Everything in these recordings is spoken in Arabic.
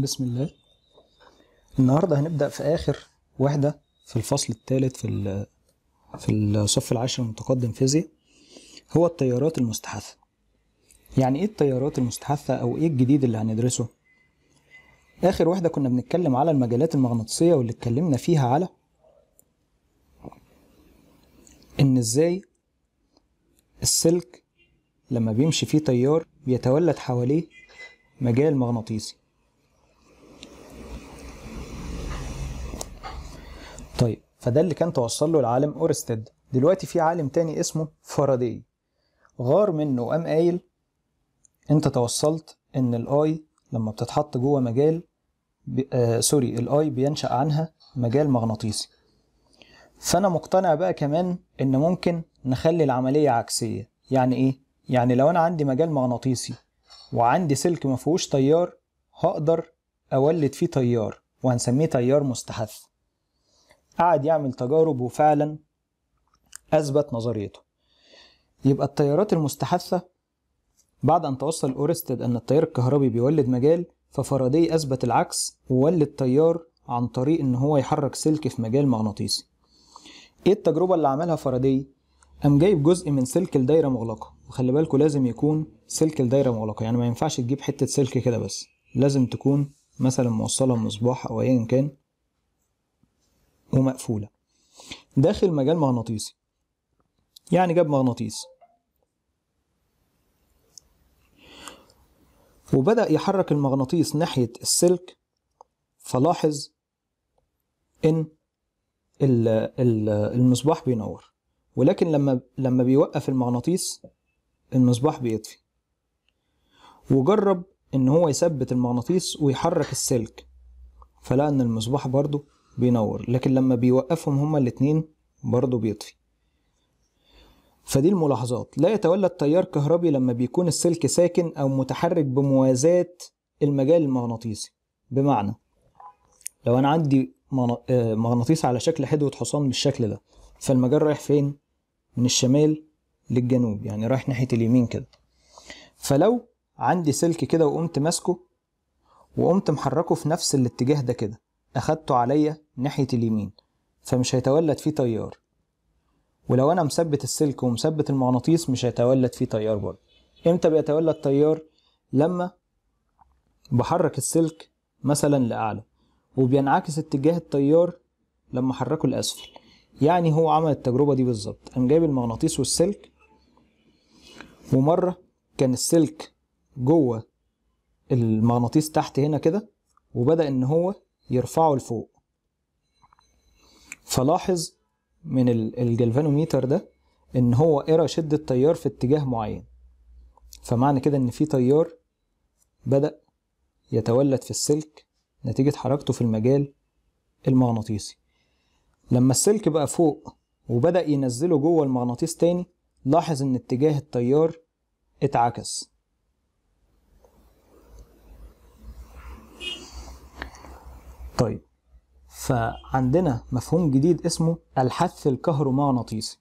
بسم الله النهاردة هنبدأ في آخر واحدة في الفصل الثالث في في الصف العاشر المتقدم فيزياء هو التيارات المستحثة يعني ايه التيارات المستحثة او ايه الجديد اللي هندرسه اخر واحدة كنا بنتكلم على المجالات المغناطيسية واللي اتكلمنا فيها على ان ازاي السلك لما بيمشي فيه تيار بيتولد حواليه مجال مغناطيسي طيب فده اللي كان توصل له العالم اورستد دلوقتي في عالم تاني اسمه فارادي غار منه وقام قايل انت توصلت ان الاي لما بتتحط جوه مجال بي... آه سوري الاي بينشأ عنها مجال مغناطيسي فانا مقتنع بقى كمان ان ممكن نخلي العملية عكسية يعني ايه يعني لو انا عندي مجال مغناطيسي وعندي سلك ما فيهوش تيار هقدر اولد فيه تيار وهنسميه تيار مستحث قعد يعمل تجارب وفعلا أثبت نظريته يبقى التيارات المستحثة بعد أن توصل أورستد أن التيار الكهربي بيولد مجال ففرادي أثبت العكس وولد تيار عن طريق إن هو يحرك سلك في مجال مغناطيسي إيه التجربة اللي عملها فرادي قام جايب جزء من سلك الدايرة مغلقة وخلي بالكوا لازم يكون سلك الدايرة مغلقة يعني ما ينفعش تجيب حتة سلك كده بس لازم تكون مثلا موصلة بمصباح أو أيا كان ومقفولة داخل مجال مغناطيسي يعني جاب مغناطيس وبدأ يحرك المغناطيس ناحية السلك فلاحظ إن المصباح بينور ولكن لما لما بيوقف المغناطيس المصباح بيطفي وجرب ان هو يثبت المغناطيس ويحرك السلك فلقى ان المصباح برضه بينور لكن لما بيوقفهم هما الاتنين برضه بيطفي فدي الملاحظات لا يتولد تيار كهربي لما بيكون السلك ساكن أو متحرك بموازاة المجال المغناطيسي بمعنى لو أنا عندي آه، مغناطيس على شكل حدوة حصان بالشكل ده فالمجال رايح فين؟ من الشمال للجنوب يعني رايح ناحية اليمين كده فلو عندي سلك كده وقمت ماسكه وقمت محركه في نفس الاتجاه ده كده أخدته عليا ناحية اليمين فمش هيتولد فيه تيار ولو انا مثبت السلك ومثبت المغناطيس مش هيتولد فيه تيار برضه امتى بيتولد تيار لما بحرك السلك مثلا لاعلى وبينعكس اتجاه التيار لما حركه لاسفل يعني هو عمل التجربه دي بالظبط قام جايب المغناطيس والسلك ومره كان السلك جوه المغناطيس تحت هنا كده وبدا ان هو يرفعه لفوق فلاحظ من الجلفانوميتر ده ان هو قرا شده تيار في اتجاه معين فمعنى كده ان في تيار بدا يتولد في السلك نتيجه حركته في المجال المغناطيسي لما السلك بقى فوق وبدا ينزله جوه المغناطيس تاني لاحظ ان اتجاه التيار اتعكس طيب فعندنا مفهوم جديد اسمه الحث الكهرومغناطيسي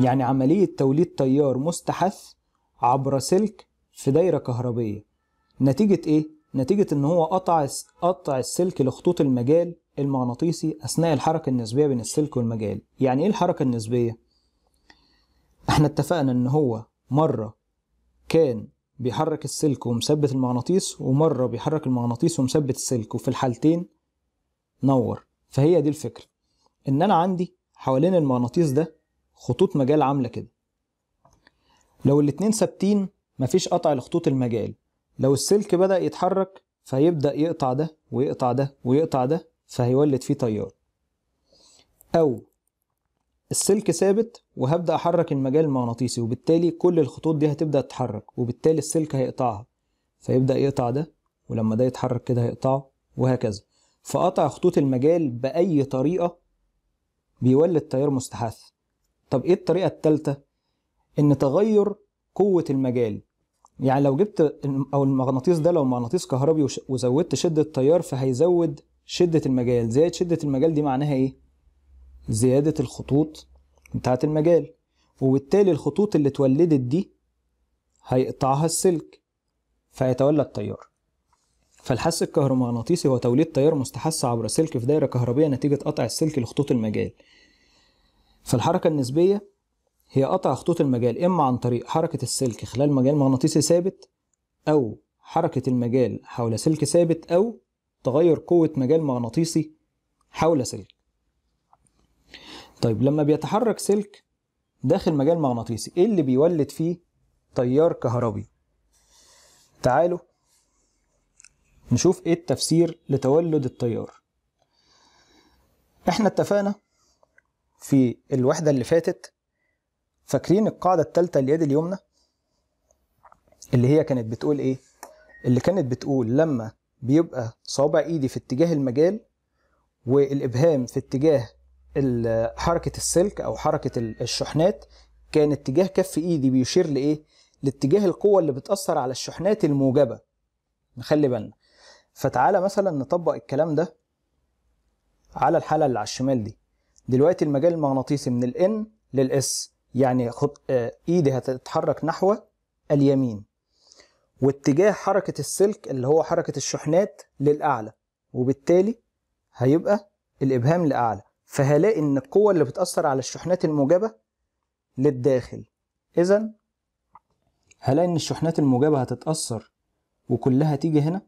يعني عملية توليد تيار مستحث عبر سلك في دايرة كهربية نتيجة إيه؟ نتيجة إن هو قطع قطع السلك لخطوط المجال المغناطيسي أثناء الحركة النسبية بين السلك والمجال يعني إيه الحركة النسبية؟ إحنا اتفقنا إن هو مرة كان بيحرك السلك ومثبت المغناطيس ومرة بيحرك المغناطيس ومثبت السلك وفي الحالتين نور فهي دي الفكره ان انا عندي حوالين المغناطيس ده خطوط مجال عامله كده لو الاتنين ثابتين مفيش قطع لخطوط المجال لو السلك بدا يتحرك فهيبدا يقطع ده ويقطع ده ويقطع ده فهيولد فيه تيار او السلك ثابت وهبدا احرك المجال المغناطيسي وبالتالي كل الخطوط دي هتبدا تتحرك وبالتالي السلك هيقطعها فيبدا يقطع ده ولما ده يتحرك كده هيقطعه وهكذا فقطع خطوط المجال بأي طريقة بيولد تيار مستحث طب إيه الطريقة التالتة؟ إن تغير قوة المجال يعني لو جبت أو المغناطيس ده لو مغناطيس كهربي وزودت شدة التيار فهيزود شدة المجال زيادة شدة المجال دي معناها إيه؟ زيادة الخطوط بتاعة المجال وبالتالي الخطوط اللي اتولدت دي هيقطعها السلك فيتولد تيار فالحس الكهرومغناطيسي هو توليد تيار مستحث عبر سلك في دائرة كهربية نتيجة قطع السلك لخطوط المجال فالحركة النسبية هي قطع خطوط المجال إما عن طريق حركة السلك خلال مجال مغناطيسي ثابت أو حركة المجال حول سلك ثابت أو تغير قوة مجال مغناطيسي حول سلك طيب لما بيتحرك سلك داخل مجال مغناطيسي ايه اللي بيولد فيه تيار كهربي تعالوا نشوف ايه التفسير لتولد التيار احنا اتفقنا في الوحدة اللي فاتت فاكرين القاعدة التالتة اليد اليمنى اللي هي كانت بتقول ايه اللي كانت بتقول لما بيبقى صابع ايدي في اتجاه المجال والابهام في اتجاه حركة السلك او حركة الشحنات كان اتجاه كف ايدي بيشير لايه لاتجاه القوة اللي بتأثر على الشحنات الموجبة نخلي بالنا فتعالى مثلا نطبق الكلام ده على الحاله اللي على الشمال دي دلوقتي المجال المغناطيسي من الان للاس يعني خط... آه، ايدي هتتحرك نحو اليمين واتجاه حركه السلك اللي هو حركه الشحنات للاعلى وبالتالي هيبقى الابهام لاعلى فهلاقي ان القوه اللي بتاثر على الشحنات الموجبه للداخل اذا هلاقي ان الشحنات الموجبه هتتاثر وكلها تيجي هنا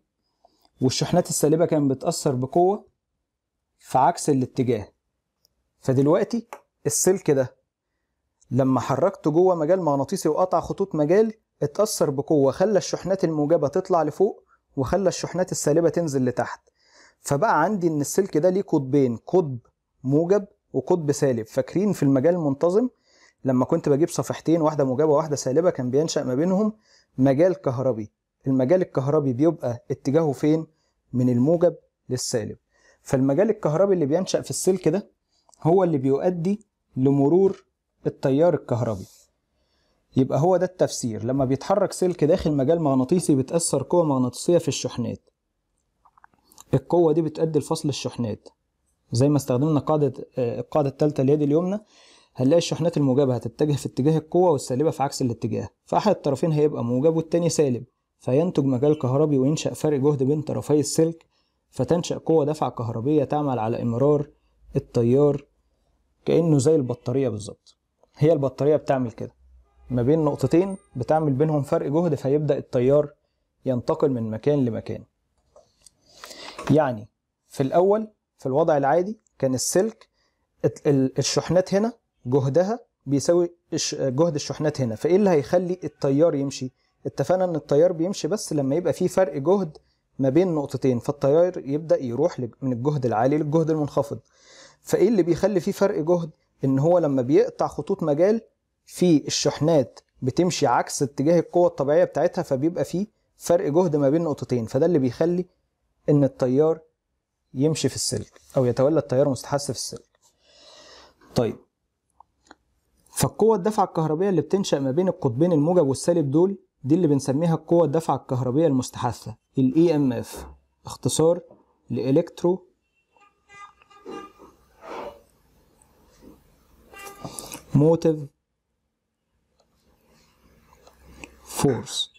والشحنات السالبه كانت بتاثر بقوه في عكس الاتجاه فدلوقتي السلك ده لما حركته جوه مجال مغناطيسي وقطع خطوط مجال اتاثر بقوه خلى الشحنات الموجبه تطلع لفوق وخلى الشحنات السالبه تنزل لتحت فبقى عندي ان السلك ده ليه قطبين قطب موجب وقطب سالب فاكرين في المجال المنتظم لما كنت بجيب صفحتين واحده موجبه وواحده سالبه كان بينشا ما بينهم مجال كهربي المجال الكهربي بيبقى اتجاهه فين من الموجب للسالب فالمجال الكهربي اللي بينشأ في السلك ده هو اللي بيؤدي لمرور التيار الكهربي يبقى هو ده التفسير لما بيتحرك سلك داخل مجال مغناطيسي بتأثر قوة مغناطيسية في الشحنات القوة دي بتؤدي لفصل الشحنات زي ما استخدمنا قاعدة آه، القاعدة الثالثة اليد اليمنى هنلاقي الشحنات الموجبة هتتجه في اتجاه القوة والسالبة في عكس الاتجاه فأحد الطرفين هيبقى موجب والتاني سالب فينتج مجال كهربي وينشأ فرق جهد بين طرفي السلك فتنشأ قوة دفع كهربية تعمل على إمرار التيار كأنه زي البطارية بالظبط هي البطارية بتعمل كده ما بين نقطتين بتعمل بينهم فرق جهد فيبدأ التيار ينتقل من مكان لمكان يعني في الأول في الوضع العادي كان السلك الشحنات هنا جهدها بيساوي جهد الشحنات هنا فايه اللي هيخلي التيار يمشي اتفقنا ان التيار بيمشي بس لما يبقى في فرق جهد ما بين نقطتين فالتيار يبدا يروح من الجهد العالي للجهد المنخفض فايه اللي بيخلي فيه فرق جهد ان هو لما بيقطع خطوط مجال في الشحنات بتمشي عكس اتجاه القوه الطبيعيه بتاعتها فبيبقى فيه فرق جهد ما بين نقطتين فده اللي بيخلي ان التيار يمشي في السلك او يتولى التيار مستحث في السلك طيب فالقوة الدفع الكهربية اللي بتنشأ ما بين القطبين الموجب والسالب دول دي اللي بنسميها القوة الدفعة الكهربية المستحثة ال EMF اختصار لإلكترو موتيف فورس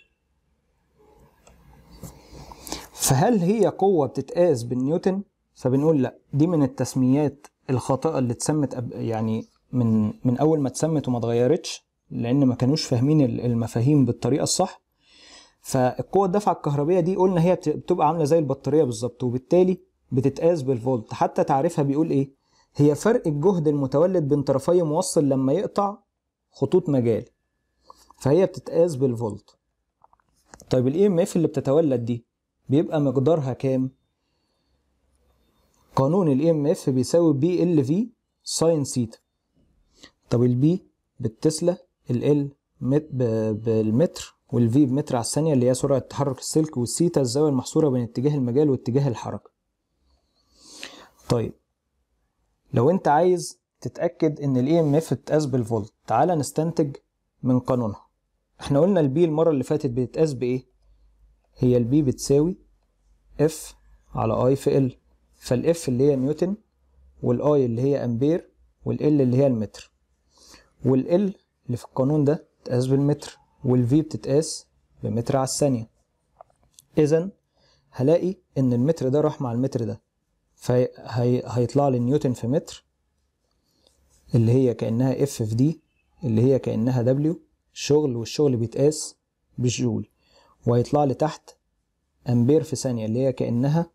فهل هي قوة بتتقاس بالنيوتن؟ فبنقول لا دي من التسميات الخاطئة اللي اتسمت يعني من من أول ما اتسمت وما اتغيرتش لان ما كانوش فاهمين المفاهيم بالطريقه الصح فالقوه الدفعه الكهربيه دي قلنا هي بتبقى عامله زي البطاريه بالظبط وبالتالي بتتقاس بالفولت حتى تعريفها بيقول ايه هي فرق الجهد المتولد بين طرفي موصل لما يقطع خطوط مجال فهي بتتقاس بالفولت طيب الاي ام e اف اللي بتتولد دي بيبقى مقدارها كام قانون الاي ام e اف بيساوي بي ال في ساين سيتا طب البي بالتسلا ال بالمتر والفي بمتر على الثانية اللي هي سرعة تحرك السلك والثيتا الزاوية المحصورة بين اتجاه المجال واتجاه الحركة. طيب لو انت عايز تتأكد ان الاي ام e اف اتقاس بالفولت تعالى نستنتج من قانونها. احنا قلنا البي المرة اللي فاتت بتتقاس بايه؟ هي البي بتساوي اف على اي في ال فالاف اللي هي نيوتن والاي اللي هي امبير والال اللي هي المتر والال اللي في القانون ده تقاس بالمتر والفي بتتقاس بمتر على الثانية إذا هلاقي إن المتر ده راح مع المتر ده فهيطلع لي نيوتن في متر اللي هي كأنها اف في دي اللي هي كأنها دبليو شغل والشغل بيتقاس بالجول وهيطلع لي تحت أمبير في ثانية اللي هي كأنها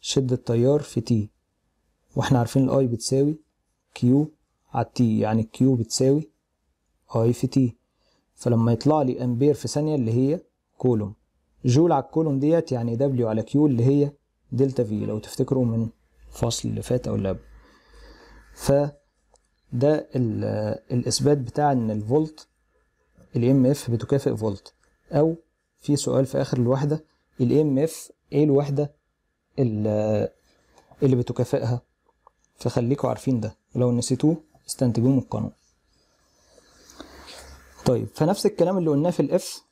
شدة تيار في تي واحنا عارفين الاي بتساوي كيو على تي يعني كيو بتساوي اي في تي فلما يطلع لي امبير في ثانيه اللي هي كولوم جول على الكولوم ديت يعني دبليو على كيو اللي هي دلتا في لو تفتكروا من الفصل اللي فات او اللي قبل ف ده الاثبات بتاع ان الفولت الام اف بتكافئ فولت او في سؤال في اخر الوحده الام اف ايه الوحده اللي بتكافئها فخليكوا عارفين ده ولو نسيتوه استنتجوه من القانون طيب فنفس الكلام اللي قلناه في الاف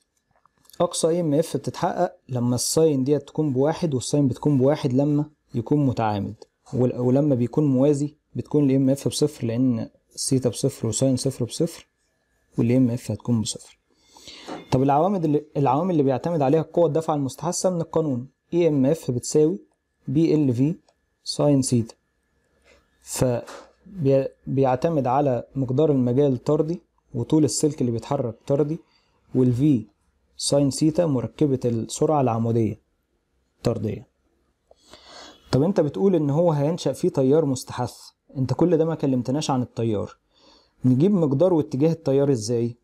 اقصى ام إيه اف بتتحقق لما الساين ديت تكون بواحد والساين بتكون بواحد لما يكون متعامد ولما بيكون موازي بتكون الام اف بصفر لان سيتا بصفر وساين صفر بصفر والام اف هتكون بصفر طب العوامل اللي العوامل اللي بيعتمد عليها قوة الدفع المستحثة من القانون اي ام اف بتساوي بي ال في ساين سيتا فبيعتمد على مقدار المجال الطردي وطول السلك اللي بيتحرك طردي V ساين سيتا مركبة السرعة العمودية طردية طب انت بتقول ان هو هينشأ فيه تيار مستحث انت كل ده ما كلمتناش عن التيار نجيب مقدار واتجاه التيار ازاي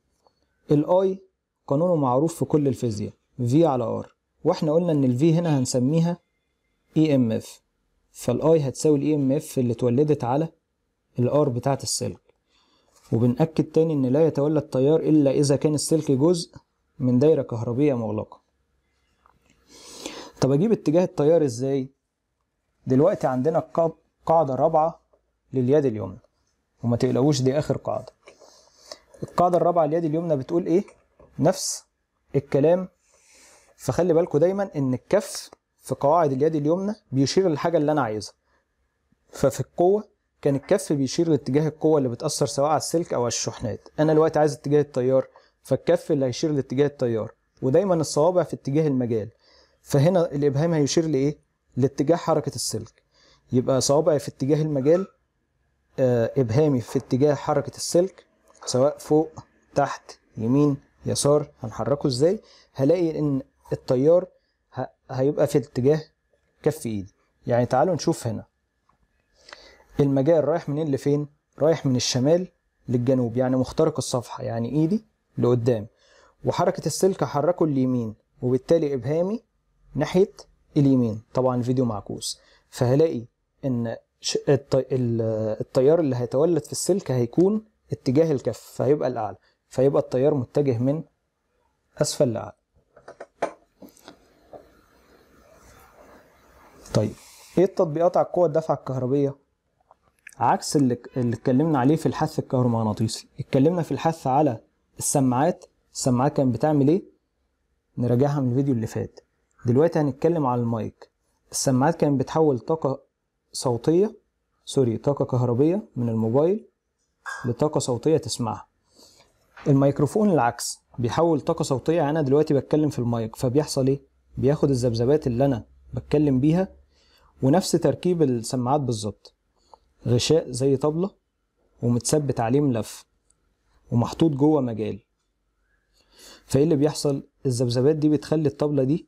الاي قانونه معروف في كل الفيزياء v على r واحنا قلنا ان الـ v هنا هنسميها emf فالاي هتساوي الـ emf اللي اتولدت على الار بتاعه السلك وبنأكد تاني إن لا يتولى التيار إلا إذا كان السلك جزء من دايرة كهربية مغلقة طب أجيب اتجاه التيار إزاي؟ دلوقتي عندنا قاعدة رابعة لليد اليمنى وما تقلقوش دي آخر قاعدة القاعدة الرابعة لليد اليمنى بتقول إيه؟ نفس الكلام فخلي بالكوا دايما إن الكف في قواعد اليد اليمنى بيشير للحاجة اللي أنا عايزها ففي القوة كان الكف بيشير لاتجاه القوة اللي بتأثر سواء على السلك أو على الشحنات أنا دلوقتي عايز اتجاه التيار فالكف اللي هيشير لاتجاه التيار ودايما الصوابع في اتجاه المجال فهنا الإبهام هيشير لإيه؟ لاتجاه حركة السلك يبقى صوابعي في اتجاه المجال آه إبهامي في اتجاه حركة السلك سواء فوق تحت يمين يسار هنحركه ازاي هلاقي ان التيار هيبقى في اتجاه كف ايدي يعني تعالوا نشوف هنا المجال رايح منين لفين رايح من الشمال للجنوب يعني مخترق الصفحة يعني ايدي لقدام وحركة السلك حركه اليمين وبالتالي إبهامي ناحية اليمين طبعا الفيديو معكوس فهلاقي إن التيار اللي هيتولد في السلك هيكون اتجاه الكف فهيبقى الأعلى فيبقى التيار متجه من أسفل لأعلى طيب ايه التطبيقات على القوة الدفع الكهربية عكس اللي اللي اتكلمنا عليه في الحث الكهرومغناطيسي اتكلمنا في الحث على السماعات السماعات كانت بتعمل ايه نراجعها من الفيديو اللي فات دلوقتي هنتكلم على المايك السماعات كانت بتحول طاقة صوتية سوري طاقة كهربية من الموبايل لطاقة صوتية تسمعها الميكروفون العكس بيحول طاقة صوتية يعني أنا دلوقتي بتكلم في المايك فبيحصل إيه؟ بياخد الذبذبات اللي أنا بتكلم بيها ونفس تركيب السماعات بالظبط غشاء زي طبلة ومتثبت عليه ملف ومحطوط جوه مجال فايه اللي بيحصل الذبذبات دي بتخلي الطبلة دي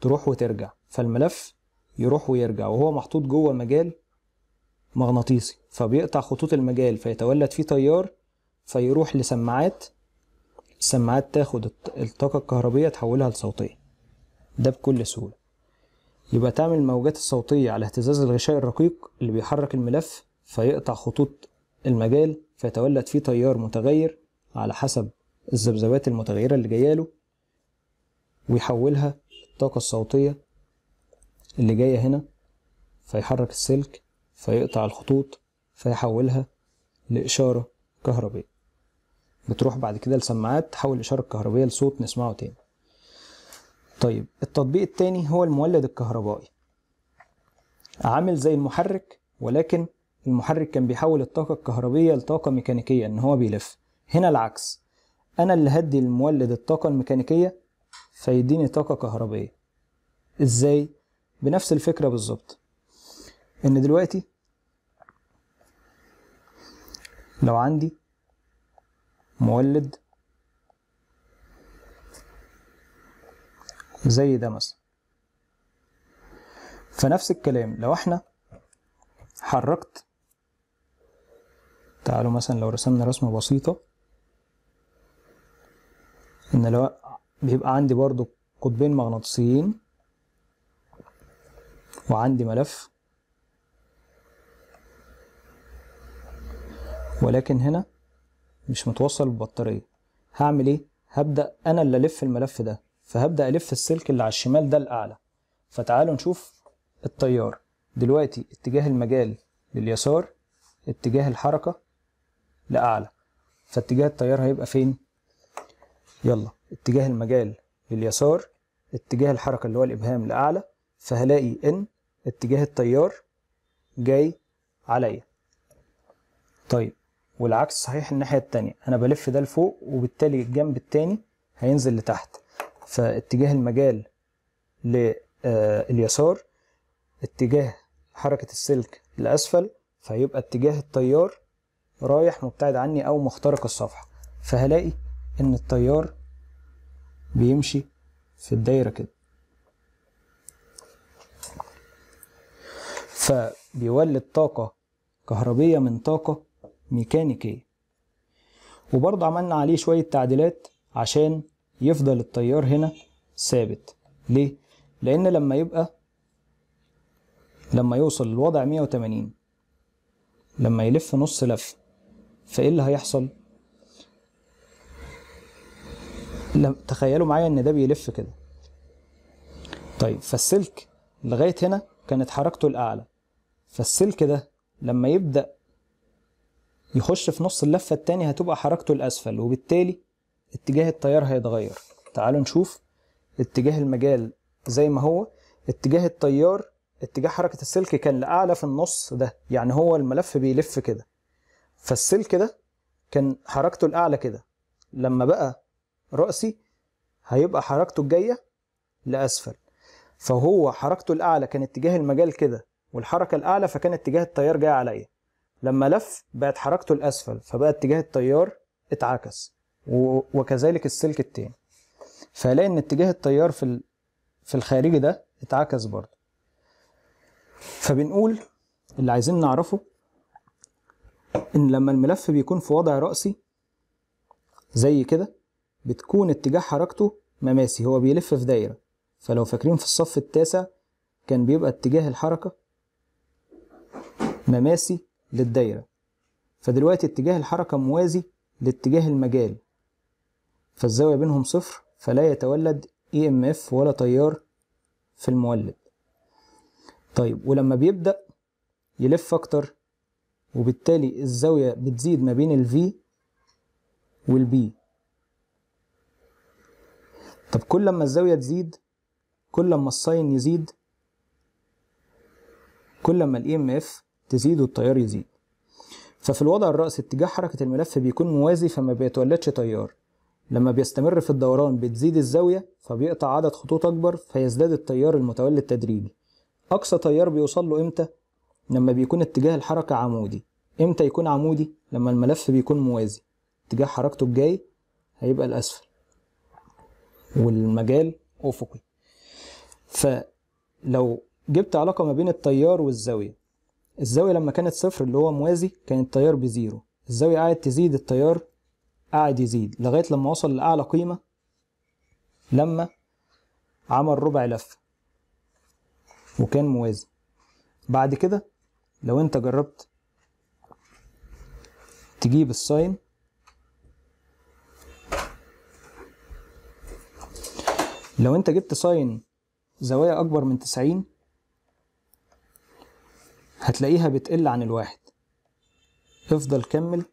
تروح وترجع فالملف يروح ويرجع وهو محطوط جوه مجال مغناطيسي فبيقطع خطوط المجال فيتولد فيه تيار فيروح لسماعات السماعات تاخد الطاقة الكهربية تحولها لصوتية ده بكل سهولة يبقى تعمل الموجات الصوتية على اهتزاز الغشاء الرقيق اللي بيحرك الملف فيقطع خطوط المجال فيتولد فيه تيار متغير على حسب الذبذبات المتغيرة اللي جاية له ويحولها الطاقة الصوتية اللي جاية هنا فيحرك السلك فيقطع الخطوط فيحولها لإشارة كهربية بتروح بعد كده لسماعات تحول الإشارة الكهربية لصوت نسمعه تاني طيب التطبيق الثاني هو المولد الكهربائي عامل زي المحرك ولكن المحرك كان بيحول الطاقة الكهربية لطاقة ميكانيكية ان هو بيلف هنا العكس انا اللي هدي المولد الطاقة الميكانيكية فيديني طاقة كهربية ازاي بنفس الفكرة بالظبط ان دلوقتي لو عندي مولد زي ده مثلا فنفس الكلام لو احنا حركت تعالوا مثلا لو رسمنا رسمة بسيطة ان لو بيبقى عندي برضو قطبين مغناطيسيين وعندي ملف ولكن هنا مش متوصل ببطارية هعمل ايه هبدأ انا اللي الف الملف ده فهبدأ ألف السلك اللي على الشمال ده الأعلى فتعالوا نشوف التيار دلوقتي اتجاه المجال لليسار اتجاه الحركة لأعلى فاتجاه التيار هيبقى فين؟ يلا اتجاه المجال لليسار اتجاه الحركة اللي هو الإبهام لأعلى فهلاقي إن اتجاه التيار جاي عليا طيب والعكس صحيح الناحية التانية أنا بلف ده لفوق وبالتالي الجنب التاني هينزل لتحت فاتجاه المجال لليسار آه، اتجاه حركة السلك لأسفل فيبقى اتجاه التيار رايح مبتعد عني أو مخترق الصفحة فهلاقي إن التيار بيمشي في الدايرة كده فبيولد طاقة كهربية من طاقة ميكانيكية وبرضه عملنا عليه شوية تعديلات عشان يفضل التيار هنا ثابت ليه؟ لأن لما يبقى لما يوصل الوضع 180 لما يلف نص لفة فإيه اللي هيحصل؟ تخيلوا معايا إن ده بيلف كده طيب فالسلك لغاية هنا كانت حركته الأعلى فالسلك ده لما يبدأ يخش في نص اللفة التانية هتبقى حركته الأسفل وبالتالي اتجاه التيار هيتغير تعالوا نشوف اتجاه المجال زي ما هو اتجاه التيار اتجاه حركة السلك كان لأعلى في النص ده يعني هو الملف بيلف كده فالسلك ده كان حركته الأعلى كده لما بقى رأسي هيبقى حركته الجاية لأسفل فهو حركته الأعلى كان اتجاه المجال كده والحركة الأعلى فكان اتجاه التيار جاي عليا لما لف بقت حركته الأسفل فبقى اتجاه التيار اتعكس وكذلك السلك التاني فهلاقي ان اتجاه التيار في في الخارجي ده اتعكس برضه فبنقول اللي عايزين نعرفه ان لما الملف بيكون في وضع رأسي زي كده بتكون اتجاه حركته مماسي هو بيلف في دايرة فلو فاكرين في الصف التاسع كان بيبقى اتجاه الحركة مماسي للدايرة فدلوقتي اتجاه الحركة موازي لاتجاه المجال فالزاوية بينهم صفر فلا يتولد EMF ولا تيار في المولد طيب ولما بيبدأ يلف أكتر وبالتالي الزاوية بتزيد ما بين الفي والبي طب كل لما الزاوية تزيد كل لما الساين يزيد كل لما ام EMF تزيد والتيار يزيد ففي الوضع الرأسي اتجاه حركة الملف بيكون موازي فما بيتولدش تيار لما بيستمر في الدوران بتزيد الزاوية فبيقطع عدد خطوط أكبر فيزداد التيار المتولي تدريجي أقصى تيار بيوصل له إمتى؟ لما بيكون اتجاه الحركة عمودي إمتى يكون عمودي؟ لما الملف بيكون موازي اتجاه حركته الجاي هيبقى الأسفل والمجال أفقي فلو جبت علاقة ما بين التيار والزاوية الزاوية لما كانت صفر اللي هو موازي كان التيار بزيرو الزاوية قاعد تزيد التيار قعد يزيد لغايه لما وصل لاعلى قيمه لما عمل ربع لفه وكان موازي بعد كده لو انت جربت تجيب الساين لو انت جبت ساين زوايا اكبر من 90 هتلاقيها بتقل عن الواحد افضل كمل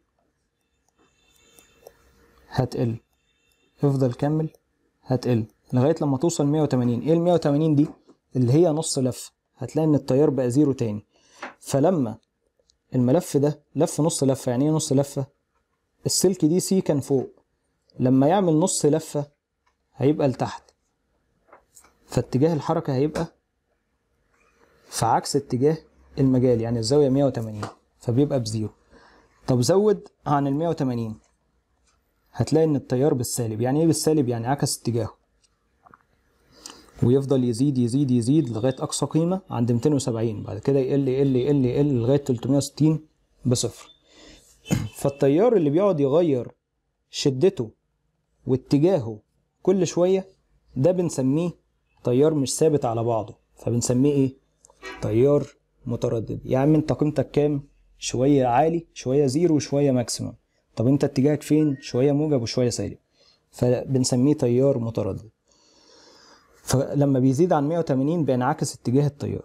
هتقل افضل كمل هتقل لغايه لما توصل 180 ايه ال 180 دي اللي هي نص لفه هتلاقي ان التيار بقى زيرو تاني فلما الملف ده لف نص لفه يعني ايه نص لفه السلك دي سي كان فوق لما يعمل نص لفه هيبقى لتحت فاتجاه الحركه هيبقى في عكس اتجاه المجال يعني الزاويه 180 فبيبقى بزيرو طب زود عن ال 180 هتلاقي ان التيار بالسالب يعني ايه بالسالب يعني عكس اتجاهه ويفضل يزيد يزيد يزيد لغايه اقصى قيمه عند 270 بعد كده يقل يقل يقل يقل لغايه 360 بصفر فالتيار اللي بيقعد يغير شدته واتجاهه كل شويه ده بنسميه تيار مش ثابت على بعضه فبنسميه ايه تيار متردد يعني انت قيمتك كام شويه عالي شويه زيرو وشويه ماكسيمم طب انت اتجاهك فين شويه موجب وشويه سالب فبنسميه تيار متردد فلما بيزيد عن 180 بينعكس اتجاه التيار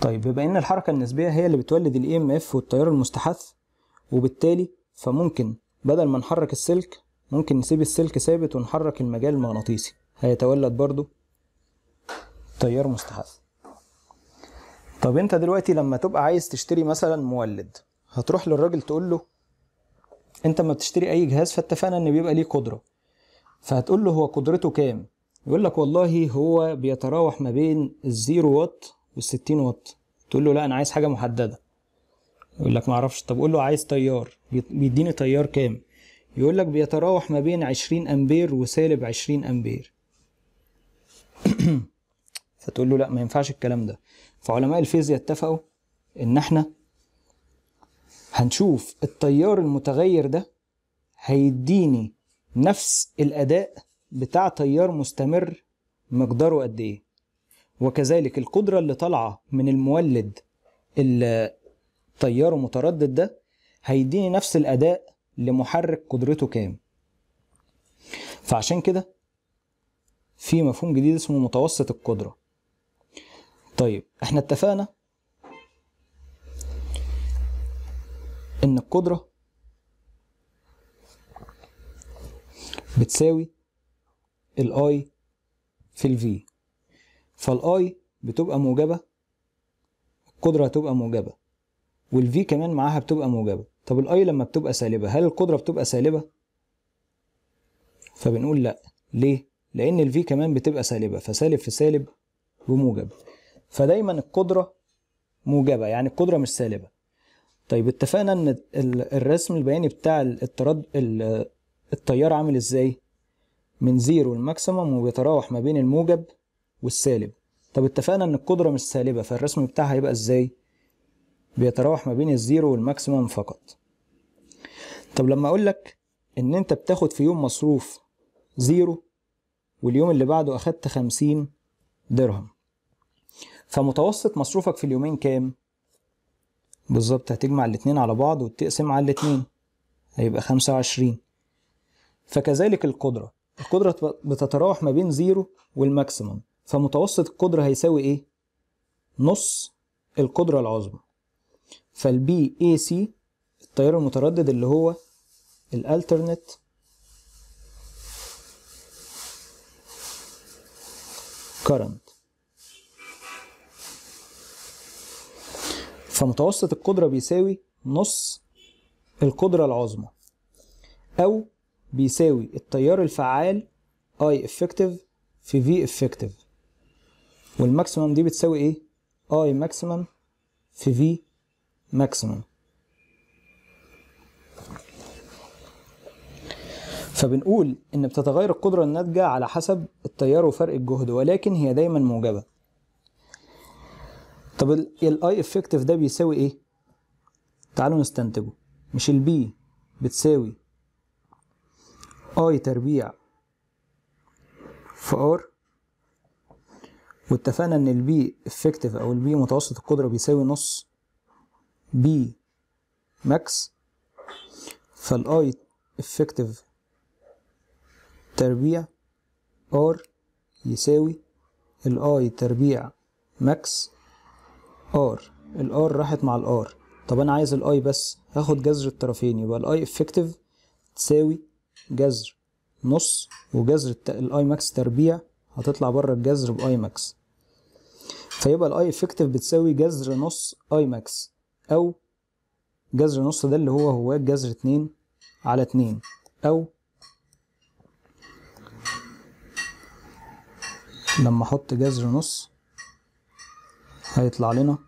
طيب بما ان الحركه النسبيه هي اللي بتولد الاي ام e اف والتيار المستحث وبالتالي فممكن بدل ما نحرك السلك ممكن نسيب السلك ثابت ونحرك المجال المغناطيسي هيتولد برضو تيار مستحث طب انت دلوقتي لما تبقى عايز تشتري مثلا مولد هتروح للراجل تقول له انت ما بتشتري اي جهاز فاتفقنا ان بيبقى ليه قدره فهتقول له هو قدرته كام يقول لك والله هو بيتراوح ما بين الزيرو واط والستين واط تقول له لا انا عايز حاجه محدده يقول لك معرفش طب قول له عايز تيار بيديني تيار كام يقول لك بيتراوح ما بين عشرين امبير وسالب عشرين امبير فتقول له لا ما ينفعش الكلام ده فعلماء الفيزياء اتفقوا ان احنا هنشوف التيار المتغير ده هيديني نفس الأداء بتاع تيار مستمر مقداره قد إيه وكذلك القدرة اللي طالعة من المولد اللي تياره متردد ده هيديني نفس الأداء لمحرك قدرته كام فعشان كده في مفهوم جديد اسمه متوسط القدرة طيب احنا اتفقنا ان القدرة بتساوي الاي في الفي فالاي بتبقى موجبة القدرة هتبقى موجبة والفي كمان معاها بتبقى موجبة طب الاي لما بتبقى سالبة هل القدرة بتبقى سالبة؟ فبنقول لا ليه؟ لأن الفي كمان بتبقى سالبة فسالب في سالب وموجب فدايما القدرة موجبة يعني القدرة مش سالبة طيب اتفقنا ان الرسم البياني بتاع الترد التيار عامل ازاي من زيرو لماكسيمم وبيتراوح ما بين الموجب والسالب طب اتفقنا ان القدره مش سالبه فالرسم بتاعها هيبقى ازاي بيتراوح ما بين الزيرو والماكسيمم فقط طب لما اقول لك ان انت بتاخد في يوم مصروف زيرو واليوم اللي بعده اخدت خمسين درهم فمتوسط مصروفك في اليومين كام بالظبط هتجمع الاتنين على بعض وتقسم على الاتنين هيبقى خمسة وعشرين فكذلك القدرة القدرة بتتراوح ما بين زيرو والماكسيموم فمتوسط القدرة هيساوي ايه؟ نص القدرة العظمى فالبي اي سي التيار المتردد اللي هو الالترنت current فمتوسط القدرة بيساوي نص القدرة العظمى أو بيساوي التيار الفعال I effective في V effective والماكسيمم دي بتساوي إيه؟ I maximum في V maximum فبنقول إن بتتغير القدرة الناتجة على حسب التيار وفرق الجهد ولكن هي دايما موجبة طب الاي افكتيف ده بيساوي ايه تعالوا نستنتجه مش البي بتساوي اي تربيع في ار واتفقنا ان البي افكتيف او البي متوسط القدره بيساوي نص بي ماكس فالاي افكتيف تربيع ار يساوي الاي تربيع ماكس ار الار راحت مع الار طب انا عايز الاي بس هاخد جذر الطرفين يبقى الاي افكتيف تساوي جذر نص وجذر الاي ماكس تربيع هتطلع بره الجذر باي ماكس فيبقى الاي افكتيف بتساوي جذر نص اي ماكس او جذر نص ده اللي هو هو جذر اتنين على اتنين او لما احط جذر نص هيطلع لنا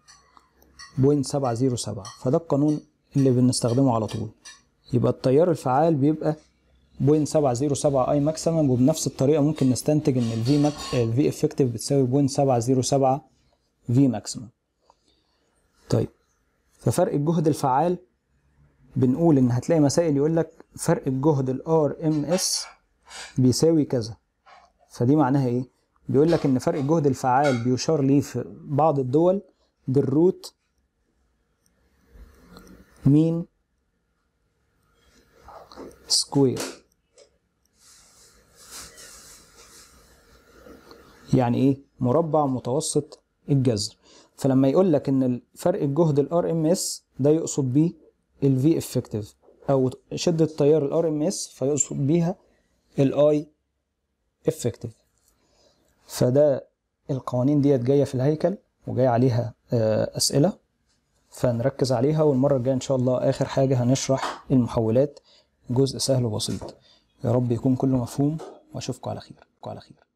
بوينت سبعة زيرو سبعة فده القانون اللي بنستخدمه على طول يبقى التيار الفعال بيبقى بوينت سبعة زيرو سبعة اي ماكسيمم وبنفس الطريقة ممكن نستنتج ان الفي ماك الفي افكتيف بتساوي بوينت سبعة زيرو سبعة في ماكسيمم طيب ففرق الجهد الفعال بنقول ان هتلاقي مسائل يقول لك فرق الجهد الار ام اس بيساوي كذا فدي معناها ايه بيقول لك ان فرق الجهد الفعال بيشار ليه في بعض الدول بالروت مين سكوير يعني ايه مربع متوسط الجذر فلما يقول لك ان فرق الجهد الار ام اس ده يقصد بيه الفي افكتيف او شده تيار الار ام اس فيقصد بيها الاي افكتيف فده القوانين ديت جايه في الهيكل وجاي عليها آه، اسئله فنركز عليها والمره الجايه ان شاء الله اخر حاجه هنشرح المحولات جزء سهل وبسيط يا رب يكون كله مفهوم واشوفكم على خير على خير